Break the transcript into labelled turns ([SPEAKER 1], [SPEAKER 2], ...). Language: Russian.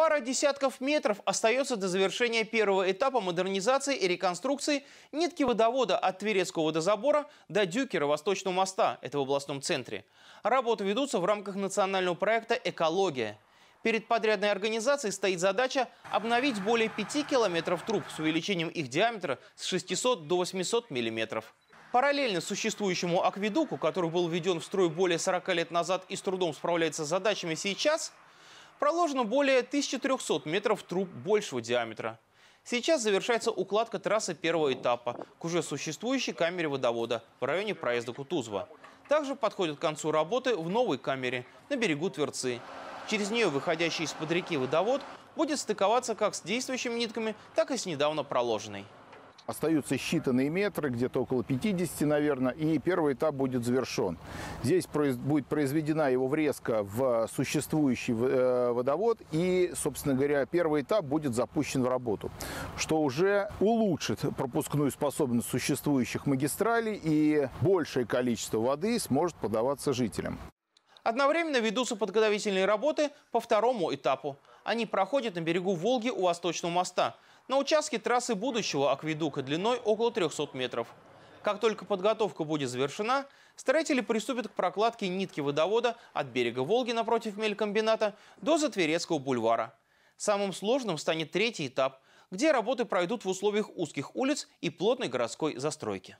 [SPEAKER 1] Пара десятков метров остается до завершения первого этапа модернизации и реконструкции нитки водовода от Тверецкого водозабора до Дюкера Восточного моста, это в областном центре. Работы ведутся в рамках национального проекта «Экология». Перед подрядной организацией стоит задача обновить более 5 километров труб с увеличением их диаметра с 600 до 800 миллиметров. Параллельно существующему акведуку, который был введен в строй более 40 лет назад и с трудом справляется с задачами сейчас – проложено более 1300 метров труб большего диаметра. Сейчас завершается укладка трассы первого этапа к уже существующей камере водовода в районе проезда Кутузова. Также подходит к концу работы в новой камере на берегу Тверцы. Через нее выходящий из-под реки водовод будет стыковаться как с действующими нитками, так и с недавно проложенной
[SPEAKER 2] остаются считанные метры, где-то около 50, наверное, и первый этап будет завершен. Здесь произ... будет произведена его врезка в существующий э, водовод, и, собственно говоря, первый этап будет запущен в работу, что уже улучшит пропускную способность существующих магистралей, и большее количество воды сможет подаваться жителям.
[SPEAKER 1] Одновременно ведутся подготовительные работы по второму этапу. Они проходят на берегу Волги у Восточного моста – на участке трассы будущего акведука длиной около 300 метров. Как только подготовка будет завершена, строители приступят к прокладке нитки водовода от берега Волги напротив мелькомбината до Затверецкого бульвара. Самым сложным станет третий этап, где работы пройдут в условиях узких улиц и плотной городской застройки.